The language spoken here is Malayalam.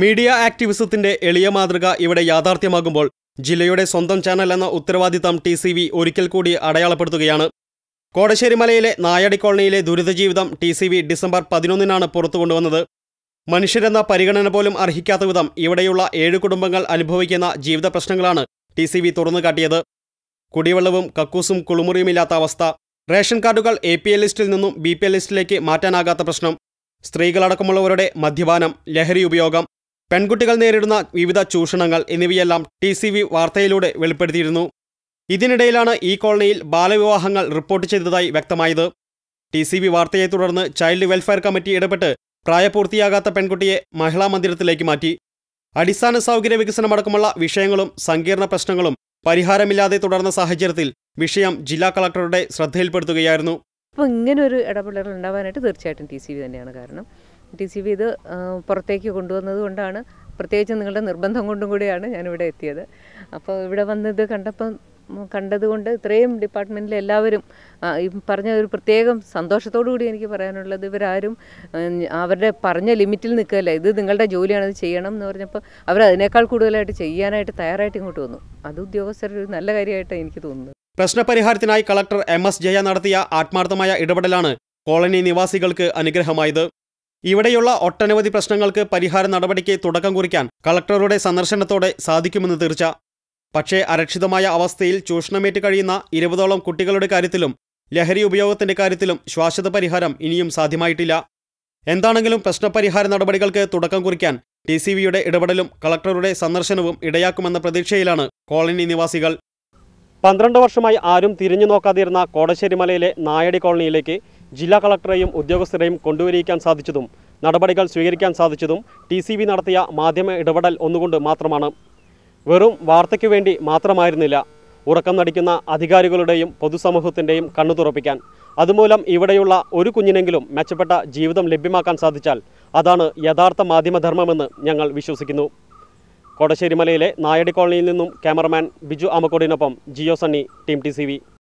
മീഡിയ ആക്ടിവിസത്തിന്റെ എളിയ മാതൃക ഇവിടെ യാഥാർത്ഥ്യമാകുമ്പോൾ ജില്ലയുടെ സ്വന്തം ചാനൽ എന്ന ഉത്തരവാദിത്തം ടി സി വി ഒരിക്കൽ കൂടി അടയാളപ്പെടുത്തുകയാണ് കോടശ്ശേരി മലയിലെ നായാടി കോളനിയിലെ ദുരിതജീവിതം ടി സി വി ഡിസംബർ പതിനൊന്നിനാണ് പുറത്തു കൊണ്ടുവന്നത് മനുഷ്യരെന്ന പരിഗണന പോലും അർഹിക്കാത്ത വിധം ഇവിടെയുള്ള ഏഴ് കുടുംബങ്ങൾ അനുഭവിക്കുന്ന ജീവിത പ്രശ്നങ്ങളാണ് ടി സി വി തുറന്നു കാട്ടിയത് കുടിവെള്ളവും കക്കൂസും കുളിമുറിയുമില്ലാത്ത അവസ്ഥ റേഷൻ കാർഡുകൾ എ പി എൽ ലിസ്റ്റിൽ നിന്നും ബി പി എൽ ലിസ്റ്റിലേക്ക് മാറ്റാനാകാത്ത പ്രശ്നം സ്ത്രീകളടക്കമുള്ളവരുടെ മദ്യപാനം ലഹരി ഉപയോഗം പെൺകുട്ടികൾ നേരിടുന്ന വിവിധ ചൂഷണങ്ങൾ എന്നിവയെല്ലാം ടി സി വി വാർത്തയിലൂടെ വെളിപ്പെടുത്തിയിരുന്നു ഇതിനിടയിലാണ് ഈ കോളനിയിൽ ബാലവിവാഹങ്ങൾ റിപ്പോർട്ട് ചെയ്തതായി വ്യക്തമായത് ടി സി വി വാർത്തയെ തുടർന്ന് ചൈൽഡ് വെൽഫെയർ കമ്മിറ്റി ഇടപെട്ട് പ്രായപൂർത്തിയാകാത്ത പെൺകുട്ടിയെ മഹിളാ മന്ദിരത്തിലേക്ക് മാറ്റി അടിസ്ഥാന സൗകര്യ വികസനമടക്കമുള്ള വിഷയങ്ങളും സങ്കീർണ പ്രശ്നങ്ങളും പരിഹാരമില്ലാതെ തുടർന്ന സാഹചര്യത്തിൽ വിഷയം ജില്ലാ കളക്ടറുടെ ശ്രദ്ധയിൽപ്പെടുത്തുകയായിരുന്നു അപ്പോൾ ഇങ്ങനെ ഒരു ഇടപെടൽ ഉണ്ടാവാനായിട്ട് തീർച്ചയായിട്ടും ടി സി വി തന്നെയാണ് കാരണം ടി സി ബി ഇത് പുറത്തേക്ക് കൊണ്ടുവന്നത് കൊണ്ടാണ് പ്രത്യേകിച്ച് നിങ്ങളുടെ നിർബന്ധം കൊണ്ടും കൂടിയാണ് ഞാനിവിടെ എത്തിയത് അപ്പോൾ ഇവിടെ വന്നത് കണ്ടപ്പം കണ്ടതുകൊണ്ട് ഇത്രയും ഡിപ്പാർട്ട്മെൻറ്റിലെ എല്ലാവരും പറഞ്ഞ ഒരു പ്രത്യേകം സന്തോഷത്തോടു കൂടി എനിക്ക് പറയാനുള്ളത് ഇവരാരും അവരുടെ പറഞ്ഞ ലിമിറ്റിൽ നിൽക്കുകയല്ല ഇത് നിങ്ങളുടെ ജോലിയാണ് അത് ചെയ്യണം എന്ന് പറഞ്ഞപ്പോൾ അവർ അതിനേക്കാൾ കൂടുതലായിട്ട് ചെയ്യാനായിട്ട് തയ്യാറായിട്ട് ഇങ്ങോട്ട് വന്നു അത് ഉദ്യോഗസ്ഥരൊരു നല്ല കാര്യമായിട്ടാണ് എനിക്ക് തോന്നുന്നത് പ്രശ്നപരിഹാരത്തിനായി കളക്ടർ എം എസ് ജയ നടത്തിയ ആത്മാർത്ഥമായ ഇടപെടലാണ് കോളനി നിവാസികൾക്ക് അനുഗ്രഹമായത് ഇവിടെയുള്ള ഒട്ടനവധി പ്രശ്നങ്ങൾക്ക് പരിഹാര നടപടിക്ക് തുടക്കം കുറിക്കാൻ കളക്ടറുടെ സന്ദർശനത്തോടെ സാധിക്കുമെന്ന് തീർച്ച പക്ഷേ അരക്ഷിതമായ അവസ്ഥയിൽ ചൂഷണമേറ്റ് കഴിയുന്ന ഇരുപതോളം കുട്ടികളുടെ കാര്യത്തിലും ലഹരി ഉപയോഗത്തിന്റെ കാര്യത്തിലും ശ്വാശ്വത പരിഹാരം ഇനിയും സാധ്യമായിട്ടില്ല എന്താണെങ്കിലും പ്രശ്നപരിഹാര നടപടികൾക്ക് തുടക്കം കുറിക്കാൻ ടി സി വിയുടെ ഇടപെടലും കളക്ടറുടെ സന്ദർശനവും ഇടയാക്കുമെന്ന പ്രതീക്ഷയിലാണ് കോളനി നിവാസികൾ പന്ത്രണ്ട് വർഷമായി ആരും തിരിഞ്ഞു നോക്കാതിരുന്ന കോടശ്ശേരി മലയിലെ നായടി കോളനിയിലേക്ക് ജില്ലാ കളക്ടറെയും ഉദ്യോഗസ്ഥരെയും കൊണ്ടുവരിക്കാൻ സാധിച്ചതും നടപടികൾ സ്വീകരിക്കാൻ സാധിച്ചതും ടി സി ബി നടത്തിയ മാധ്യമ ഇടപെടൽ ഒന്നുകൊണ്ട് മാത്രമാണ് വെറും വാർത്തയ്ക്കു വേണ്ടി മാത്രമായിരുന്നില്ല ഉറക്കം നടിക്കുന്ന അധികാരികളുടെയും പൊതുസമൂഹത്തിൻ്റെയും കണ്ണു തുറപ്പിക്കാൻ അതുമൂലം ഇവിടെയുള്ള ഒരു കുഞ്ഞിനെങ്കിലും മെച്ചപ്പെട്ട ജീവിതം ലഭ്യമാക്കാൻ സാധിച്ചാൽ അതാണ് യഥാർത്ഥ മാധ്യമധർമ്മമെന്ന് ഞങ്ങൾ വിശ്വസിക്കുന്നു കോടശ്ശേരിമലയിലെ നായടി കോളനിയിൽ നിന്നും ക്യാമറമാൻ ബിജു ആമക്കോടിനൊപ്പം ജിയോ സണ്ണി ടീം ടി